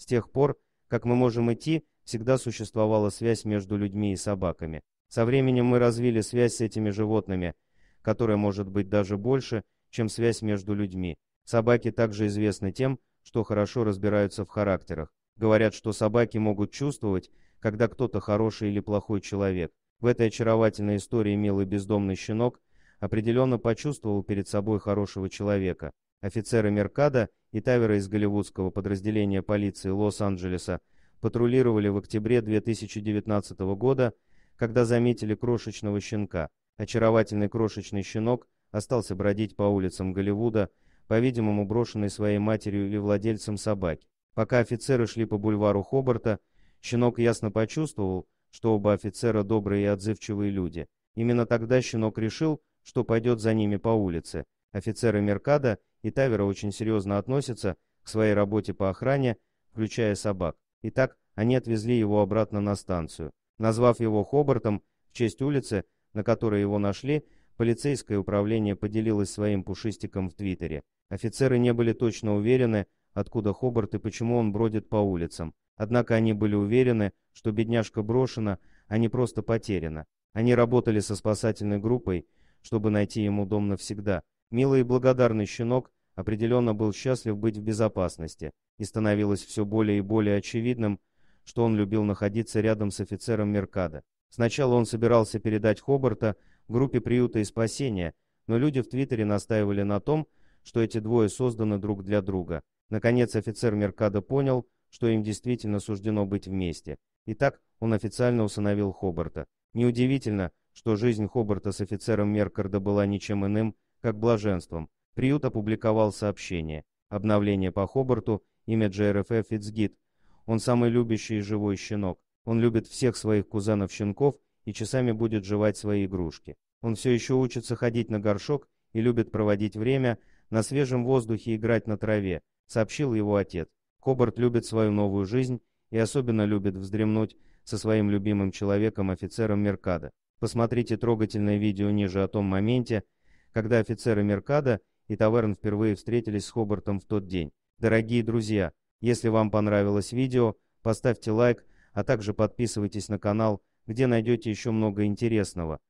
С тех пор, как мы можем идти, всегда существовала связь между людьми и собаками. Со временем мы развили связь с этими животными, которая может быть даже больше, чем связь между людьми. Собаки также известны тем, что хорошо разбираются в характерах. Говорят, что собаки могут чувствовать, когда кто-то хороший или плохой человек. В этой очаровательной истории милый бездомный щенок определенно почувствовал перед собой хорошего человека. Офицеры Меркада и Тавера из голливудского подразделения полиции Лос-Анджелеса патрулировали в октябре 2019 года, когда заметили крошечного щенка. Очаровательный крошечный щенок остался бродить по улицам Голливуда, по-видимому, брошенный своей матерью или владельцем собаки. Пока офицеры шли по бульвару Хобарта, щенок ясно почувствовал, что оба офицера добрые и отзывчивые люди. Именно тогда щенок решил, что пойдет за ними по улице, Офицеры Меркада и Тавера очень серьезно относятся к своей работе по охране, включая собак. Итак, они отвезли его обратно на станцию. Назвав его Хобартом в честь улицы, на которой его нашли, полицейское управление поделилось своим пушистиком в Твиттере. Офицеры не были точно уверены, откуда Хобарт и почему он бродит по улицам. Однако они были уверены, что бедняжка брошена, а не просто потеряна. Они работали со спасательной группой, чтобы найти ему дом навсегда, Милый и благодарный щенок определенно был счастлив быть в безопасности, и становилось все более и более очевидным, что он любил находиться рядом с офицером Меркада. Сначала он собирался передать Хобарта группе приюта и спасения, но люди в Твиттере настаивали на том, что эти двое созданы друг для друга. Наконец офицер Меркада понял, что им действительно суждено быть вместе. и так он официально усыновил Хобарта. Неудивительно, что жизнь Хобарта с офицером Меркарда была ничем иным, как блаженством, Приют опубликовал сообщение. Обновление по Хобарту, имя JRFF Фицгит. Он самый любящий и живой щенок. Он любит всех своих кузенов-щенков и часами будет жевать свои игрушки. Он все еще учится ходить на горшок и любит проводить время на свежем воздухе играть на траве, сообщил его отец. Хобарт любит свою новую жизнь и особенно любит вздремнуть со своим любимым человеком-офицером Меркада. Посмотрите трогательное видео ниже о том моменте, когда офицеры Меркада и Таверн впервые встретились с Хобартом в тот день. Дорогие друзья, если вам понравилось видео, поставьте лайк, а также подписывайтесь на канал, где найдете еще много интересного.